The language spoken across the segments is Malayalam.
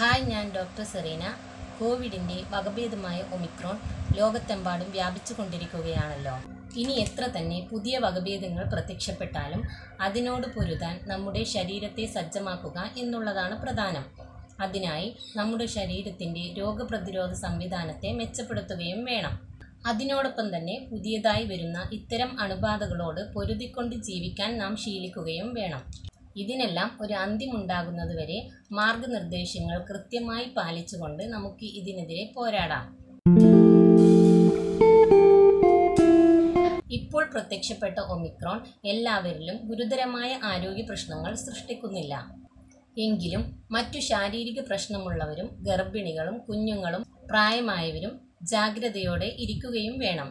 ഹായ് ഞാൻ ഡോക്ടർ സെറീന കോവിഡിൻ്റെ വകഭേദമായ ഒമിക്രോൺ ലോകത്തെമ്പാടും വ്യാപിച്ചു കൊണ്ടിരിക്കുകയാണല്ലോ ഇനി എത്ര തന്നെ പുതിയ വകഭേദങ്ങൾ പ്രത്യക്ഷപ്പെട്ടാലും അതിനോട് പൊരുതാൻ നമ്മുടെ ശരീരത്തെ സജ്ജമാക്കുക എന്നുള്ളതാണ് പ്രധാനം അതിനായി നമ്മുടെ ശരീരത്തിൻ്റെ രോഗപ്രതിരോധ സംവിധാനത്തെ മെച്ചപ്പെടുത്തുകയും വേണം അതിനോടൊപ്പം തന്നെ പുതിയതായി വരുന്ന ഇത്തരം അണുബാധകളോട് പൊരുതിക്കൊണ്ട് ജീവിക്കാൻ നാം ശീലിക്കുകയും വേണം ഇതിനെല്ലാം ഒരു വരെ മാർഗനിർദ്ദേശങ്ങൾ കൃത്യമായി പാലിച്ചുകൊണ്ട് നമുക്ക് ഇതിനെതിരെ പോരാടാം ഇപ്പോൾ പ്രത്യക്ഷപ്പെട്ട ഒമിക്രോൺ എല്ലാവരിലും ഗുരുതരമായ ആരോഗ്യ പ്രശ്നങ്ങൾ സൃഷ്ടിക്കുന്നില്ല എങ്കിലും മറ്റു ശാരീരിക പ്രശ്നമുള്ളവരും ഗർഭിണികളും കുഞ്ഞുങ്ങളും പ്രായമായവരും ജാഗ്രതയോടെ ഇരിക്കുകയും വേണം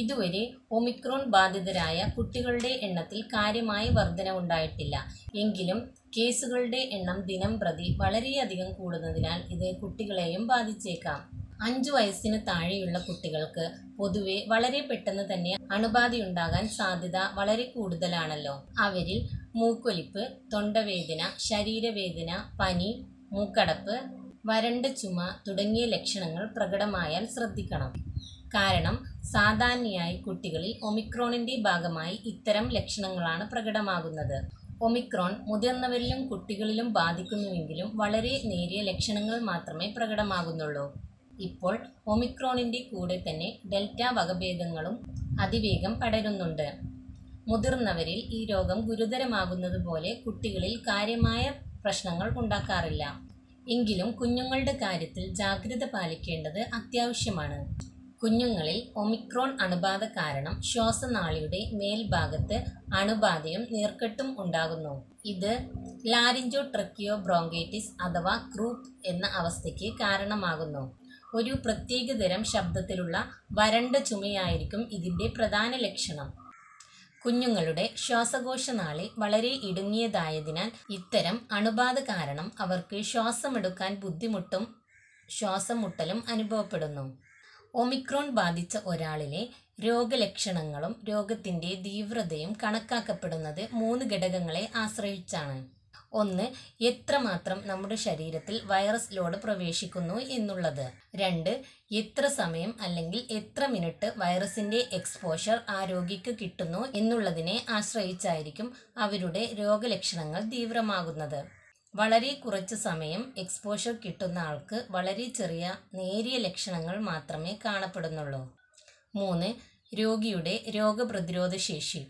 ഇതുവരെ ഒമിക്രോൺ ബാധിതരായ കുട്ടികളുടെ എണ്ണത്തിൽ കാര്യമായ ഉണ്ടായിട്ടില്ല എങ്കിലും കേസുകളുടെ എണ്ണം ദിനം പ്രതി വളരെയധികം കൂടുന്നതിനാൽ ഇത് കുട്ടികളെയും ബാധിച്ചേക്കാം അഞ്ചു വയസ്സിന് താഴെയുള്ള കുട്ടികൾക്ക് പൊതുവെ വളരെ പെട്ടെന്ന് തന്നെ അണുബാധയുണ്ടാകാൻ സാധ്യത വളരെ കൂടുതലാണല്ലോ അവരിൽ മൂക്കൊലിപ്പ് തൊണ്ടവേദന ശരീരവേദന പനി മൂക്കടപ്പ് വരണ്ട ചുമ തുടങ്ങിയ ലക്ഷണങ്ങൾ പ്രകടമായാൽ ശ്രദ്ധിക്കണം കാരണം സാധാരണയായി കുട്ടികളിൽ ഒമിക്രോണിന്റെ ഭാഗമായി ഇത്തരം ലക്ഷണങ്ങളാണ് പ്രകടമാകുന്നത് ഒമിക്രോൺ മുതിർന്നവരിലും കുട്ടികളിലും ബാധിക്കുന്നുവെങ്കിലും വളരെ നേരിയ ലക്ഷണങ്ങൾ മാത്രമേ പ്രകടമാകുന്നുള്ളൂ ഇപ്പോൾ ഒമിക്രോണിന്റെ കൂടെ തന്നെ ഡെൽറ്റ വകഭേദങ്ങളും അതിവേഗം പടരുന്നുണ്ട് മുതിർന്നവരിൽ ഈ രോഗം ഗുരുതരമാകുന്നത് പോലെ കുട്ടികളിൽ കാര്യമായ പ്രശ്നങ്ങൾ ഉണ്ടാക്കാറില്ല എങ്കിലും കുഞ്ഞുങ്ങളുടെ കാര്യത്തിൽ ജാഗ്രത പാലിക്കേണ്ടത് അത്യാവശ്യമാണ് കുഞ്ഞുങ്ങളിൽ ഒമിക്രോൺ അണുബാധ കാരണം ശ്വാസനാളിയുടെ മേൽഭാഗത്ത് അണുബാധയും നീർക്കെട്ടും ഉണ്ടാകുന്നു ഇത് ലാരിഞ്ചോ ട്രക്കിയോ ബ്രോങ്കൈറ്റിസ് അഥവാ ക്രൂപ്പ് എന്ന അവസ്ഥയ്ക്ക് കാരണമാകുന്നു ഒരു പ്രത്യേകതരം ശബ്ദത്തിലുള്ള വരണ്ട ചുമയായിരിക്കും ഇതിൻ്റെ പ്രധാന ലക്ഷണം കുഞ്ഞുങ്ങളുടെ ശ്വാസകോശനാളി വളരെ ഇടുങ്ങിയതായതിനാൽ ഇത്തരം അണുബാധ കാരണം അവർക്ക് ശ്വാസമെടുക്കാൻ ബുദ്ധിമുട്ടും ശ്വാസം മുട്ടലും അനുഭവപ്പെടുന്നു ഒമിക്രോൺ ബാധിച്ച ഒരാളിലെ രോഗലക്ഷണങ്ങളും രോഗത്തിന്റെ തീവ്രതയും കണക്കാക്കപ്പെടുന്നത് മൂന്ന് ഘടകങ്ങളെ ആശ്രയിച്ചാണ് ഒന്ന് എത്രമാത്രം നമ്മുടെ ശരീരത്തിൽ വൈറസ് ലോഡ് പ്രവേശിക്കുന്നു എന്നുള്ളത് രണ്ട് എത്ര സമയം അല്ലെങ്കിൽ എത്ര മിനിറ്റ് വൈറസിൻ്റെ എക്സ്പോഷർ ആ രോഗിക്ക് കിട്ടുന്നു എന്നുള്ളതിനെ ആശ്രയിച്ചായിരിക്കും അവരുടെ രോഗലക്ഷണങ്ങൾ തീവ്രമാകുന്നത് വളരെ കുറച്ച് സമയം എക്സ്പോഷർ കിട്ടുന്ന ആൾക്ക് വളരെ ചെറിയ നേരിയ ലക്ഷണങ്ങൾ മാത്രമേ കാണപ്പെടുന്നുള്ളൂ മൂന്ന് രോഗിയുടെ രോഗപ്രതിരോധ ശേഷി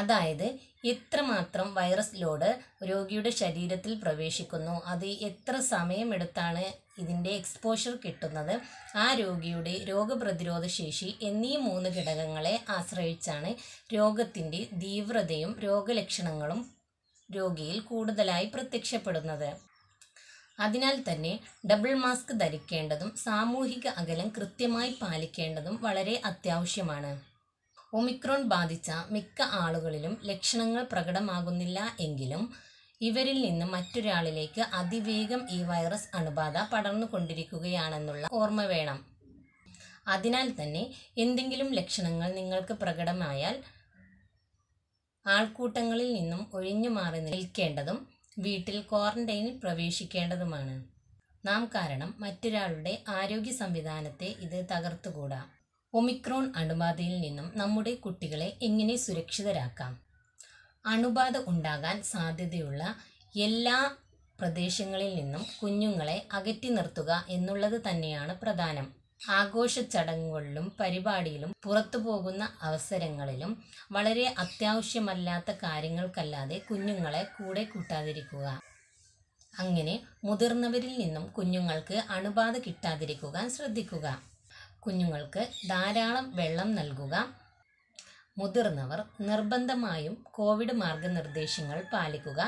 അതായത് എത്രമാത്രം വൈറസ് ലോഡ് രോഗിയുടെ ശരീരത്തിൽ പ്രവേശിക്കുന്നു അത് എത്ര സമയമെടുത്താണ് ഇതിൻ്റെ എക്സ്പോഷർ കിട്ടുന്നത് ആ രോഗിയുടെ രോഗപ്രതിരോധ ശേഷി എന്നീ മൂന്ന് ഘടകങ്ങളെ ആശ്രയിച്ചാണ് രോഗത്തിൻ്റെ തീവ്രതയും രോഗലക്ഷണങ്ങളും രോഗിയിൽ കൂടുതലായി പ്രത്യക്ഷപ്പെടുന്നത് അതിനാൽ തന്നെ ഡബിൾ മാസ്ക് ധരിക്കേണ്ടതും സാമൂഹിക അകലം കൃത്യമായി പാലിക്കേണ്ടതും വളരെ അത്യാവശ്യമാണ് ഒമിക്രോൺ ബാധിച്ച മിക്ക ആളുകളിലും ലക്ഷണങ്ങൾ പ്രകടമാകുന്നില്ല എങ്കിലും ഇവരിൽ നിന്ന് മറ്റൊരാളിലേക്ക് അതിവേഗം ഈ വൈറസ് അണുബാധ പടർന്നുകൊണ്ടിരിക്കുകയാണെന്നുള്ള ഓർമ്മ വേണം അതിനാൽ തന്നെ എന്തെങ്കിലും ലക്ഷണങ്ങൾ നിങ്ങൾക്ക് പ്രകടമായാൽ ആൾക്കൂട്ടങ്ങളിൽ നിന്നും ഒഴിഞ്ഞു മാറി നിൽക്കേണ്ടതും വീട്ടിൽ ക്വാറന്റൈനിൽ പ്രവേശിക്കേണ്ടതുമാണ് നാം കാരണം മറ്റൊരാളുടെ ആരോഗ്യ സംവിധാനത്തെ ഇത് തകർത്തുകൂടാ ഒമിക്രോൺ അണുബാധയിൽ നിന്നും നമ്മുടെ കുട്ടികളെ എങ്ങനെ സുരക്ഷിതരാക്കാം അണുബാധ ഉണ്ടാകാൻ സാധ്യതയുള്ള എല്ലാ പ്രദേശങ്ങളിൽ നിന്നും കുഞ്ഞുങ്ങളെ അകറ്റി നിർത്തുക എന്നുള്ളത് തന്നെയാണ് പ്രധാനം ചടങ്ങുകളിലും പരിപാടിയിലും പുറത്തു പോകുന്ന അവസരങ്ങളിലും വളരെ അത്യാവശ്യമല്ലാത്ത കാര്യങ്ങൾക്കല്ലാതെ കുഞ്ഞുങ്ങളെ കൂടെ കൂട്ടാതിരിക്കുക അങ്ങനെ മുതിർന്നവരിൽ നിന്നും കുഞ്ഞുങ്ങൾക്ക് അണുബാധ കിട്ടാതിരിക്കുക ശ്രദ്ധിക്കുക കുഞ്ഞുങ്ങൾക്ക് ധാരാളം വെള്ളം നൽകുക മുതിർന്നവർ നിർബന്ധമായും കോവിഡ് മാർഗനിർദ്ദേശങ്ങൾ പാലിക്കുക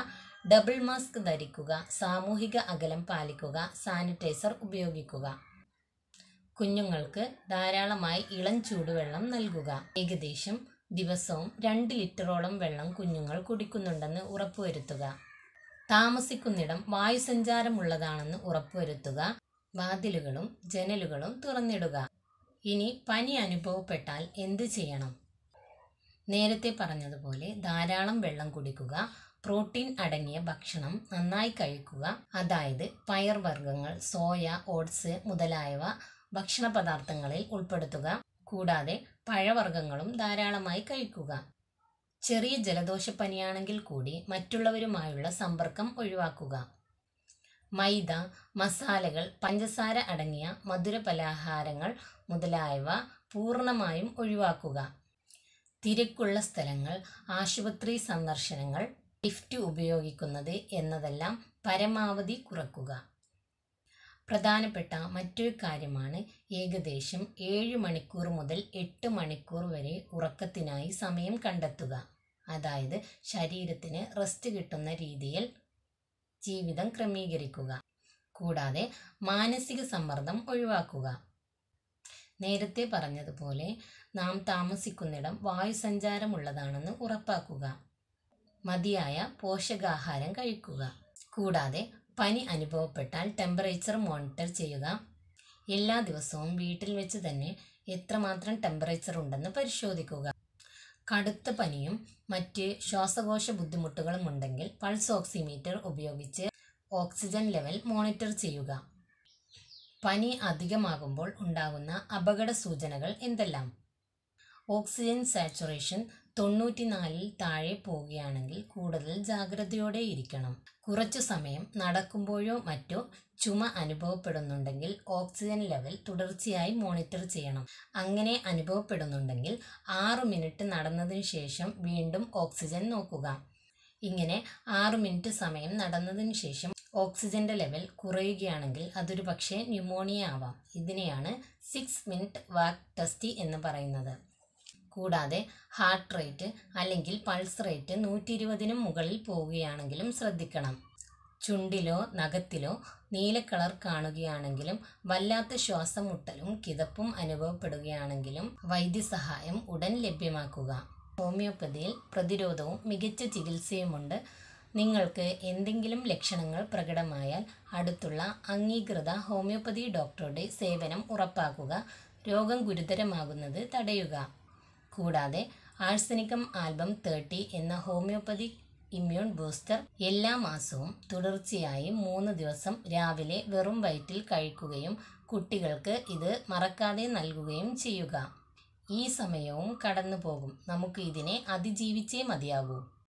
ഡബിൾ മാസ്ക് ധരിക്കുക സാമൂഹിക അകലം പാലിക്കുക സാനിറ്റൈസർ ഉപയോഗിക്കുക കുഞ്ഞുങ്ങൾക്ക് ധാരാളമായി ഇളം ചൂടുവെള്ളം നൽകുക ഏകദേശം ദിവസവും രണ്ട് ലിറ്ററോളം വെള്ളം കുഞ്ഞുങ്ങൾ കുടിക്കുന്നുണ്ടെന്ന് ഉറപ്പുവരുത്തുക താമസിക്കുന്നിടം വായുസഞ്ചാരമുള്ളതാണെന്ന് ഉറപ്പുവരുത്തുക വാതിലുകളും ജനലുകളും തുറന്നിടുക ഇനി പനി അനുഭവപ്പെട്ടാൽ എന്ത് ചെയ്യണം നേരത്തെ പറഞ്ഞതുപോലെ ധാരാളം വെള്ളം കുടിക്കുക പ്രോട്ടീൻ അടങ്ങിയ ഭക്ഷണം നന്നായി കഴിക്കുക അതായത് പയർവർഗ്ഗങ്ങൾ സോയ ഓട്സ് മുതലായവ ഭക്ഷണ പദാർത്ഥങ്ങളിൽ ഉൾപ്പെടുത്തുക കൂടാതെ പഴവർഗ്ഗങ്ങളും ധാരാളമായി കഴിക്കുക ചെറിയ ജലദോഷപ്പനിയാണെങ്കിൽ കൂടി മറ്റുള്ളവരുമായുള്ള സമ്പർക്കം ഒഴിവാക്കുക മൈദ മസാലകൾ പഞ്ചസാര അടങ്ങിയ മധുര പലഹാരങ്ങൾ മുതലായവ പൂർണ്ണമായും ഒഴിവാക്കുക തിരക്കുള്ള സ്ഥലങ്ങൾ ആശുപത്രി സന്ദർശനങ്ങൾ ലിഫ്റ്റ് ഉപയോഗിക്കുന്നത് എന്നതെല്ലാം പരമാവധി കുറക്കുക പ്രധാനപ്പെട്ട മറ്റൊരു കാര്യമാണ് ഏകദേശം ഏഴ് മണിക്കൂർ മുതൽ എട്ട് മണിക്കൂർ വരെ ഉറക്കത്തിനായി സമയം കണ്ടെത്തുക അതായത് ശരീരത്തിന് റെസ്റ്റ് കിട്ടുന്ന രീതിയിൽ ജീവിതം ക്രമീകരിക്കുക കൂടാതെ മാനസിക സമ്മർദ്ദം ഒഴിവാക്കുക നേരത്തെ പറഞ്ഞതുപോലെ നാം താമസിക്കുന്നിടം വായുസഞ്ചാരമുള്ളതാണെന്ന് ഉറപ്പാക്കുക മതിയായ പോഷകാഹാരം കഴിക്കുക കൂടാതെ പനി അനുഭവപ്പെട്ടാൽ ടെമ്പറേച്ചർ മോണിറ്റർ ചെയ്യുക എല്ലാ ദിവസവും വീട്ടിൽ വെച്ച് തന്നെ എത്രമാത്രം ടെമ്പറേച്ചർ ഉണ്ടെന്ന് പരിശോധിക്കുക കടുത്ത പനിയും മറ്റ് ശ്വാസകോശ ബുദ്ധിമുട്ടുകളും ഉണ്ടെങ്കിൽ പൾസ് ഓക്സിമീറ്റർ ഉപയോഗിച്ച് ഓക്സിജൻ ലെവൽ മോണിറ്റർ ചെയ്യുക പനി അധികമാകുമ്പോൾ ഉണ്ടാകുന്ന അപകട സൂചനകൾ എന്തെല്ലാം ഓക്സിജൻ സാച്ചുറേഷൻ തൊണ്ണൂറ്റിനാലിൽ താഴെ പോവുകയാണെങ്കിൽ കൂടുതൽ ജാഗ്രതയോടെ ഇരിക്കണം കുറച്ചു സമയം നടക്കുമ്പോഴോ മറ്റോ ചുമ അനുഭവപ്പെടുന്നുണ്ടെങ്കിൽ ഓക്സിജൻ ലെവൽ തുടർച്ചയായി മോണിറ്റർ ചെയ്യണം അങ്ങനെ അനുഭവപ്പെടുന്നുണ്ടെങ്കിൽ ആറു മിനിറ്റ് നടന്നതിന് ശേഷം വീണ്ടും ഓക്സിജൻ നോക്കുക ഇങ്ങനെ ആറു മിനിറ്റ് സമയം നടന്നതിന് ശേഷം ഓക്സിജന്റെ ലെവൽ കുറയുകയാണെങ്കിൽ അതൊരു പക്ഷേ ന്യൂമോണിയ ആവാം ഇതിനെയാണ് സിക്സ് മിനിറ്റ് വാക്ക് ടെസ്റ്റ് എന്ന് പറയുന്നത് കൂടാതെ ഹാർട്ട് റേറ്റ് അല്ലെങ്കിൽ പൾസ് റേറ്റ് നൂറ്റി ഇരുപതിനും മുകളിൽ പോവുകയാണെങ്കിലും ശ്രദ്ധിക്കണം ചുണ്ടിലോ നഖത്തിലോ നീലക്കളർ കാണുകയാണെങ്കിലും വല്ലാത്ത ശ്വാസം മുട്ടലും കിതപ്പും അനുഭവപ്പെടുകയാണെങ്കിലും വൈദ്യസഹായം ഉടൻ ലഭ്യമാക്കുക ഹോമിയോപ്പതിയിൽ പ്രതിരോധവും മികച്ച ചികിത്സയുമുണ്ട് നിങ്ങൾക്ക് എന്തെങ്കിലും ലക്ഷണങ്ങൾ പ്രകടമായാൽ അടുത്തുള്ള അംഗീകൃത ഹോമിയോപ്പതി ഡോക്ടറുടെ സേവനം ഉറപ്പാക്കുക രോഗം ഗുരുതരമാകുന്നത് തടയുക കൂടാതെ ആഴ്സനിക്കം ആൽബം തേർട്ടി എന്ന ഹോമിയോപ്പതി ഇമ്മ്യൂൺ ബൂസ്റ്റർ എല്ലാ മാസവും തുടർച്ചയായി മൂന്ന് ദിവസം രാവിലെ വെറും വയറ്റിൽ കഴിക്കുകയും കുട്ടികൾക്ക് ഇത് മറക്കാതെ നൽകുകയും ചെയ്യുക ഈ സമയവും കടന്നു പോകും നമുക്ക് ഇതിനെ അതിജീവിച്ചേ മതിയാകൂ